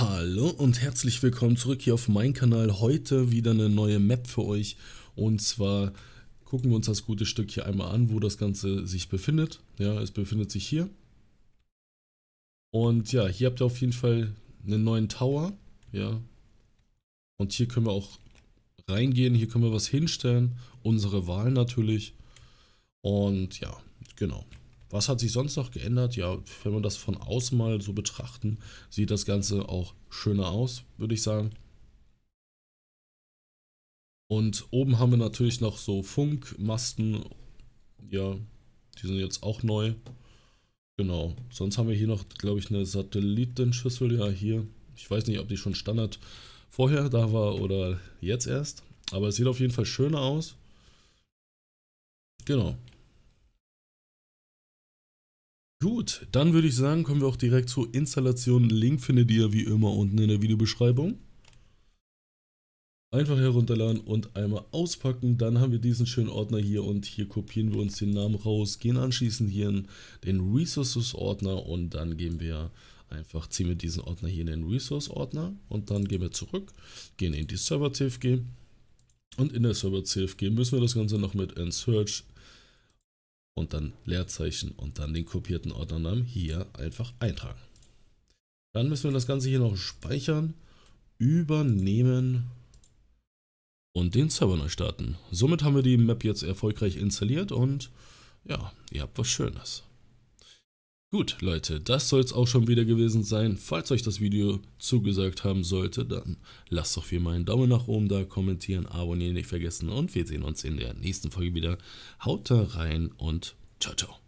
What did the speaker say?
Hallo und herzlich willkommen zurück hier auf meinem Kanal. Heute wieder eine neue Map für euch und zwar gucken wir uns das gute Stück hier einmal an, wo das Ganze sich befindet. Ja, es befindet sich hier. Und ja, hier habt ihr auf jeden Fall einen neuen Tower. Ja. Und hier können wir auch reingehen, hier können wir was hinstellen. Unsere Wahl natürlich. Und ja, genau. Was hat sich sonst noch geändert? Ja, wenn man das von außen mal so betrachten, sieht das Ganze auch schöner aus, würde ich sagen. Und oben haben wir natürlich noch so Funkmasten. Ja, die sind jetzt auch neu. Genau. Sonst haben wir hier noch, glaube ich, eine Satellitenschüssel. Ja, hier. Ich weiß nicht, ob die schon Standard vorher da war oder jetzt erst. Aber es sieht auf jeden Fall schöner aus. Genau. Gut, dann würde ich sagen, kommen wir auch direkt zur Installation. Link findet ihr wie immer unten in der Videobeschreibung. Einfach herunterladen und einmal auspacken. Dann haben wir diesen schönen Ordner hier und hier kopieren wir uns den Namen raus, gehen anschließend hier in den Resources Ordner und dann gehen wir einfach, ziehen wir diesen Ordner hier in den Resource Ordner und dann gehen wir zurück, gehen in die Server TFG und in der Server CFG müssen wir das Ganze noch mit insert und dann Leerzeichen und dann den kopierten Ordnernamen hier einfach eintragen. Dann müssen wir das Ganze hier noch speichern, übernehmen und den Server neu starten. Somit haben wir die Map jetzt erfolgreich installiert und ja, ihr habt was Schönes. Gut, Leute, das soll es auch schon wieder gewesen sein. Falls euch das Video zugesagt haben sollte, dann lasst doch wie immer einen Daumen nach oben da, kommentieren, abonnieren nicht vergessen und wir sehen uns in der nächsten Folge wieder. Haut da rein und ciao, ciao.